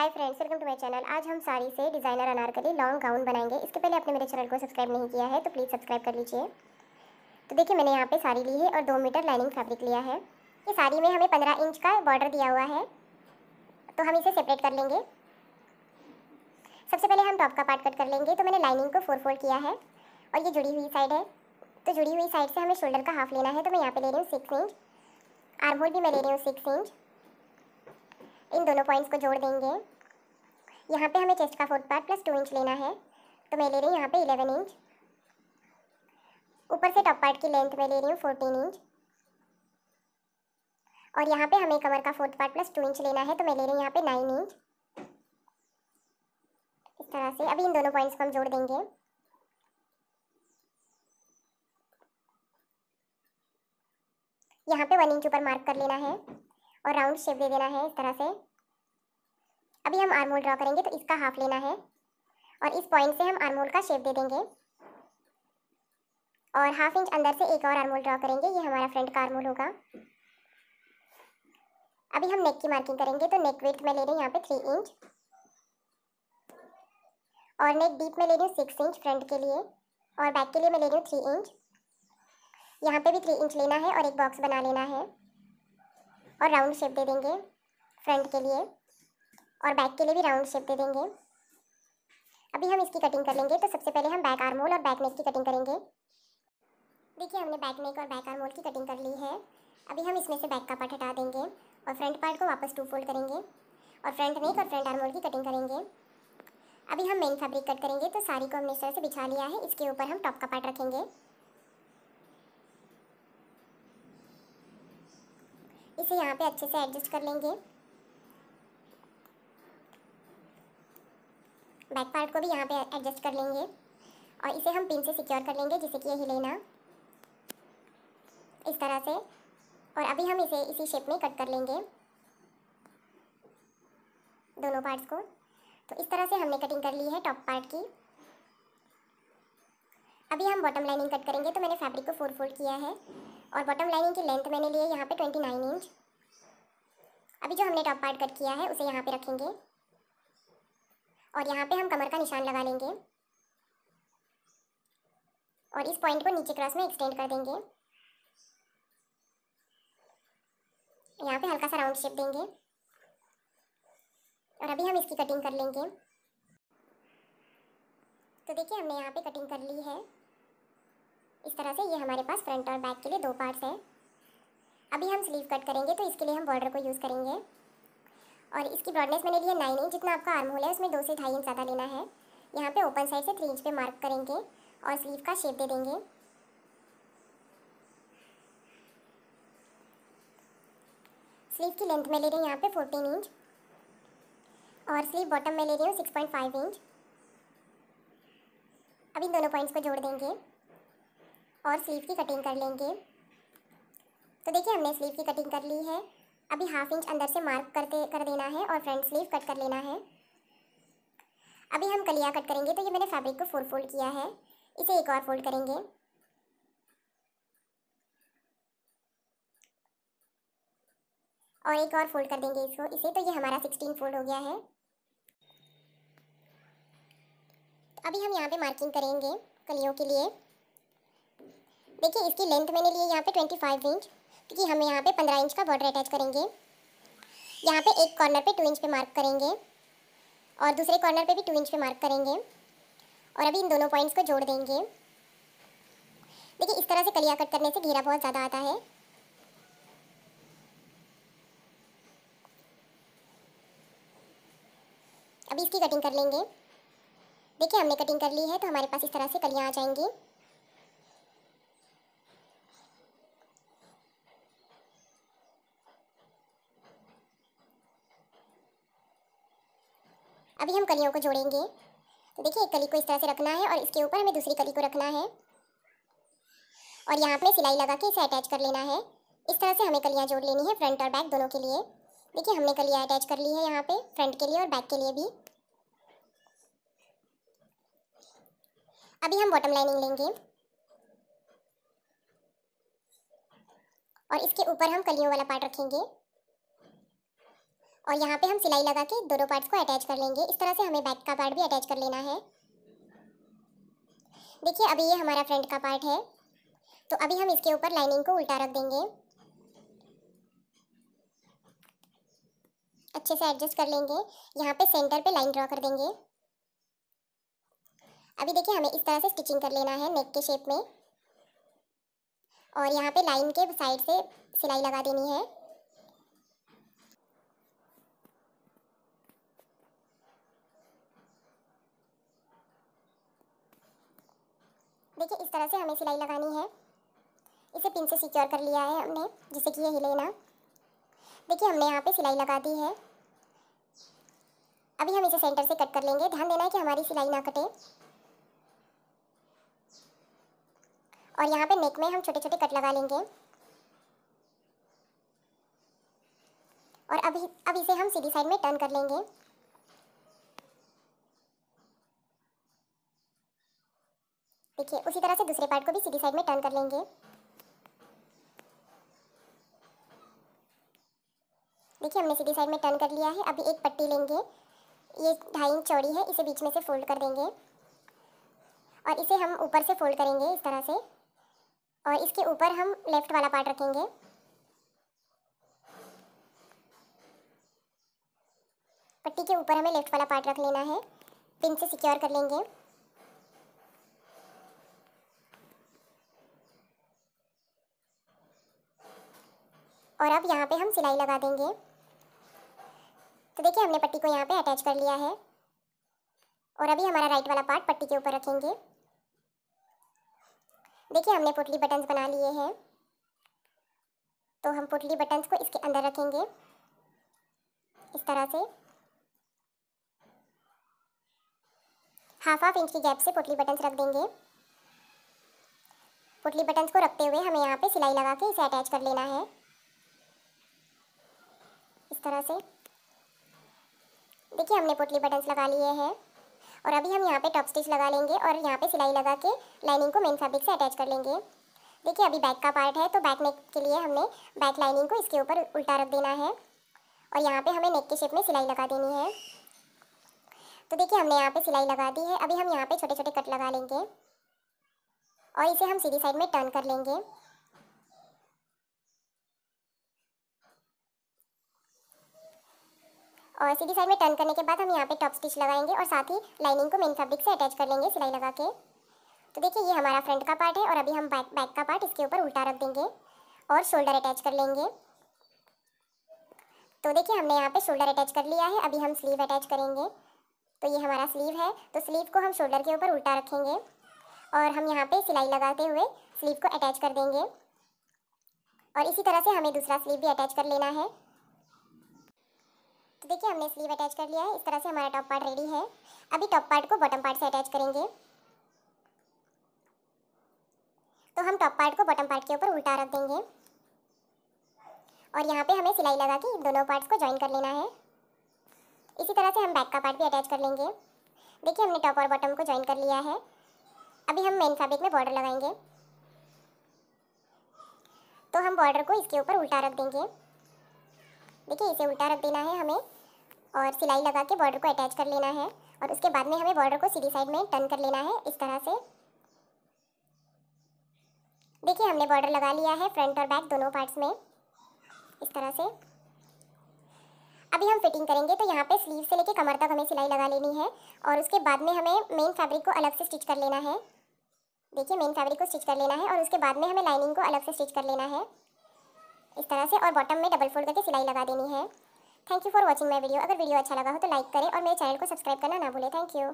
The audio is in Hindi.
hi friends welcome to my channel आज हम साड़ी से डिज़ाइनर अनारकली लॉन्ग गाउन बनाएंगे इसके पहले आपने मेरे चैनल को सब्सक्राइब नहीं किया है तो प्लीज़ सब्सक्राइब कर लीजिए तो देखिए मैंने यहाँ पे साड़ी ली है और दो मीटर लाइनिंग फैब्रिक लिया है ये साड़ी में हमें पंद्रह इंच का बॉर्डर दिया हुआ है तो हम इसे सेपरेट कर लेंगे सबसे पहले हम टॉप का पार्ट कट कर लेंगे तो मैंने लाइनिंग को फोर फोल्ड किया है और ये जुड़ी हुई साइड है तो जुड़ी हुई साइड से हमें शोल्डर का हाफ लेना है तो मैं यहाँ पर ले रही हूँ सिक्स इंच आर्म होल भी मैं ले रही हूँ सिक्स इंच इन दोनों पॉइंट्स को जोड़ देंगे यहाँ पे हमें चेस्ट का fourth part plus two inch लेना है तो मैं ले रही हूँ यहाँ पे इलेवन इंच ऊपर से टॉप पार्ट की लेंथ मैं ले रही हूँ फोर्टीन इंच और यहाँ पे हमें कमर का fourth part plus two inch लेना है तो मैं ले रही हूँ यहाँ पे नाइन इंच इस तरह से अभी इन दोनों पॉइंट्स को हम जोड़ देंगे यहाँ पे वन इंच ऊपर मार्क कर लेना है और राउंड शेप दे देना है इस तरह से अभी हम आरमोल ड्रॉ करेंगे तो इसका हाफ लेना है और इस पॉइंट से हम आरमोल का शेप दे देंगे और हाफ इंच अंदर से एक और आरमोल ड्रॉ करेंगे ये हमारा फ्रंट का आरमोल होगा अभी हम नेक की मार्किंग करेंगे तो नेक विथ में ले रही हैं यहाँ पे थ्री इंच और नेक डीप में ले रही हूँ सिक्स इंच फ्रंट के लिए और बैक के लिए मैं ले रही हूँ थ्री इंच यहाँ पे भी थ्री इंच लेना है और एक बॉक्स बना लेना है और राउंड शेप दे देंगे फ्रंट के लिए और बैक के लिए भी राउंड शेप दे देंगे अभी हम इसकी कटिंग कर लेंगे तो सबसे पहले हम बैक आर्मोल और बैक नेक की कटिंग करेंगे देखिए हमने बैक नेक और बैक आर्मोल की कटिंग कर ली है अभी हम इसमें से बैक का पार्ट हटा देंगे और फ्रंट पार्ट को वापस टू फोल्ड करेंगे और फ्रंट नेक और फ्रंट आर्मोल की कटिंग करेंगे अभी हम मेन फैब्रिक कट करेंगे तो साड़ी को हमने इस तरह से बिछा लिया है इसके ऊपर हम टॉप का पार्ट रखेंगे इसे यहाँ पे अच्छे से एडजस्ट कर लेंगे बैक पार्ट को भी यहाँ पे एडजस्ट कर लेंगे और इसे हम पिन से सिक्योर कर लेंगे जिससे कि ये हिले ना इस तरह से और अभी हम इसे इसी शेप में कट कर लेंगे दोनों पार्ट्स को तो इस तरह से हमने कटिंग कर ली है टॉप पार्ट की अभी हम बॉटम लाइनिंग कट करेंगे तो मैंने फैब्रिक को फोर फोल्ड किया है और बॉटम लाइनिंग की लेंथ मैंने लिए यहाँ पे ट्वेंटी नाइन इंच अभी जो हमने टॉप पार्ट कट किया है उसे यहाँ पे रखेंगे और यहाँ पे हम कमर का निशान लगा लेंगे और इस पॉइंट को नीचे क्रॉस में एक्सटेंड कर देंगे यहाँ पे हल्का सा राउंड शेप देंगे और अभी हम इसकी कटिंग कर लेंगे तो देखिए हमने यहाँ पे कटिंग कर ली है इस तरह से ये हमारे पास फ्रंट और बैक के लिए दो पार्ट्स हैं अभी हम स्लीव कट करेंगे तो इसके लिए हम बॉर्डर को यूज़ करेंगे और इसकी ब्रॉडनेस मैंने लिया नाइन इंच जितना आपका आर्म होल है उसमें दो से ढाई इंच ज़्यादा लेना है यहाँ पे ओपन साइड से थ्री इंच पे मार्क करेंगे और स्लीव का शेप दे देंगे स्लीव की लेंथ में ले रही हूँ यहाँ पे फोर्टीन इंच और स्लीव बॉटम में ले रही हूँ सिक्स पॉइंट फाइव इंच अभी दोनों पॉइंट्स को जोड़ देंगे और स्लीव की कटिंग कर लेंगे तो देखिए हमने स्लीव की कटिंग कर ली है अभी हाफ इंच अंदर से मार्क करके कर देना है और फ्रंट स्लीव कट कर लेना है अभी हम कलिया कट करेंगे तो ये मैंने फैब्रिक को फोर फोल्ड किया है इसे एक और फोल्ड करेंगे और एक और फोल्ड कर देंगे इसको इसे तो ये हमारा सिक्सटीन फोल्ड हो गया है तो अभी हम यहाँ पे मार्किंग करेंगे कलियों के लिए देखिए इसकी लेंथ मैंने लिए यहाँ पे ट्वेंटी फाइव इंच क्योंकि हम यहाँ पे पंद्रह इंच का बॉर्डर अटैच करेंगे यहाँ पे एक कॉर्नर पे टू इंच पे मार्क करेंगे और दूसरे कॉर्नर पे भी टू इंच पे मार्क करेंगे और अभी इन दोनों पॉइंट्स को जोड़ देंगे देखिए इस तरह से कलिया कट करने से घेरा बहुत ज़्यादा आता है अभी इसकी कटिंग कर लेंगे देखिए हमने कटिंग कर ली है तो हमारे पास इस तरह से कलियाँ आ जाएंगी अभी हम कलियों को जोड़ेंगे तो देखिए एक कली को इस तरह से रखना है और इसके ऊपर हमें दूसरी कली को रखना है और यहाँ पर सिलाई लगा के इसे अटैच कर लेना है इस तरह से हमें कलियाँ जोड़ लेनी है फ्रंट और बैक दोनों के लिए देखिए हमने कलियाँ अटैच कर ली है यहाँ पे फ्रंट के लिए और बैक के लिए भी अभी हम बॉटम लाइनिंग लेंगे और इसके ऊपर हम कलियों वाला पार्ट रखेंगे और यहाँ पे हम सिलाई लगा के दोनों पार्ट्स को अटैच कर लेंगे इस तरह से हमें बैक का पार्ट भी अटैच कर लेना है देखिए अभी ये हमारा फ्रंट का पार्ट है तो अभी हम इसके ऊपर लाइनिंग को उल्टा रख देंगे अच्छे से एडजस्ट कर लेंगे यहाँ पे सेंटर पे लाइन ड्रॉ कर देंगे अभी देखिए हमें इस तरह से स्टिचिंग कर लेना है नेक के शेप में और यहाँ पे लाइन के साइड से सिलाई लगा देनी है देखिए इस तरह से हमें सिलाई लगानी है इसे पिन से सिक्योर कर लिया है हमने जिससे कि ये हिले ना देखिए हमने यहाँ पे सिलाई लगा दी है अभी हम इसे सेंटर से कट कर लेंगे ध्यान देना है कि हमारी सिलाई ना कटे और यहाँ पे नेक में हम छोटे छोटे कट लगा लेंगे और अभी अब इसे हम सीधी साइड में टर्न कर लेंगे देखिए उसी तरह से दूसरे पार्ट को भी सीधी साइड में टर्न कर लेंगे देखिए हमने सीधी साइड में टर्न कर लिया है अभी एक पट्टी लेंगे ये ढाई इंच चौड़ी है इसे बीच में से फोल्ड कर देंगे और इसे हम ऊपर से फोल्ड करेंगे इस तरह से और इसके ऊपर हम लेफ़्ट वाला पार्ट रखेंगे पट्टी के ऊपर हमें लेफ़्ट वाला पार्ट रख लेना है पिन से सिक्योर कर लेंगे और अब यहाँ पे हम सिलाई लगा देंगे तो देखिए हमने पट्टी को यहाँ पे अटैच कर लिया है और अभी हमारा राइट वाला पार्ट पट्टी के ऊपर रखेंगे देखिए हमने पुटली बटन्स बना लिए हैं तो हम पुटली बटन्स को इसके अंदर रखेंगे इस तरह से हाफ हाफ इंच की गैप से पुटली बटन्स रख देंगे पुटली बटन्स को रखते हुए हमें यहाँ पे सिलाई लगा के इसे अटैच कर लेना है तरह से देखिए हमने पोटली बटन्स लगा लिए हैं और अभी हम यहाँ पे टॉप स्टिच लगा लेंगे और यहाँ पे सिलाई लगा के लाइनिंग को मेन फैब्रिक से अटैच कर लेंगे देखिए अभी बैक का पार्ट है तो बैक नेक के लिए हमने बैक लाइनिंग को इसके ऊपर उल्टा रख देना है और यहाँ पे हमें नेक के शेप में सिलाई लगा देनी है तो देखिए हमने यहाँ पे सिलाई लगा दी है अभी हम यहाँ पे छोटे छोटे कट लगा लेंगे और इसे हम सीधी साइड में टर्न कर लेंगे और सीधी साइड में टर्न करने के बाद हम यहाँ पे टॉप स्टिच लगाएंगे और साथ ही लाइनिंग को मेन फैब्रिक से अटैच कर लेंगे सिलाई लगा के तो देखिए ये हमारा फ्रंट का पार्ट है और अभी हम बैक बैक का पार्ट इसके ऊपर उल्टा रख देंगे और शोल्डर अटैच कर लेंगे तो देखिए हमने यहाँ पे शोल्डर अटैच कर लिया है अभी हम स्लीव अटैच करेंगे तो ये हमारा स्लीव है तो स्लीव को हम शोल्डर के ऊपर उल्टा रखेंगे और हम यहाँ पे सिलाई लगाते हुए स्लीव को अटैच कर देंगे और इसी तरह से हमें दूसरा स्लीव भी अटैच कर लेना है तो देखिए हमने स्लीव अटैच कर लिया है इस तरह से हमारा टॉप पार्ट रेडी है अभी टॉप पार्ट को बॉटम पार्ट से अटैच करेंगे तो हम टॉप पार्ट को बॉटम पार्ट के ऊपर उल्टा रख देंगे और यहाँ पे हमें सिलाई लगा के इन दोनों पार्ट्स को ज्वाइन कर लेना है इसी तरह से हम बैक का पार्ट भी अटैच कर लेंगे देखिए हमने टॉप और बॉटम को ज्वाइन कर लिया है अभी हम मेन फैब्रिक में बॉर्डर लगाएंगे तो हम बॉर्डर को इसके ऊपर उल्टा रख देंगे देखिए इसे उल्टा रख देना है हमें और सिलाई लगा के बॉर्डर को अटैच कर लेना है और उसके बाद में हमें बॉर्डर को सीधी साइड में टर्न कर लेना है इस तरह से देखिए हमने बॉर्डर लगा लिया है फ्रंट और बैक दोनों पार्ट्स में इस तरह से अभी हम फिटिंग करेंगे तो यहाँ पे स्लीव से लेके कमर तक हमें सिलाई लगा लेनी है और उसके बाद में हमें मेन फैब्रिक को अलग से स्टिच कर लेना है देखिए मेन फैब्रिक को स्टिच कर लेना है और उसके बाद में हमें लाइनिंग को अलग से स्टिच कर लेना है इस तरह से और बॉटम में डबल फोल्ड करके सिलाई लगा देनी है thank you for watching my video अगर वीडियो अच्छा लगा हो तो लाइक करें और मेरे चैनल को सब्सक्राइब करना ना भूलें थैंक यू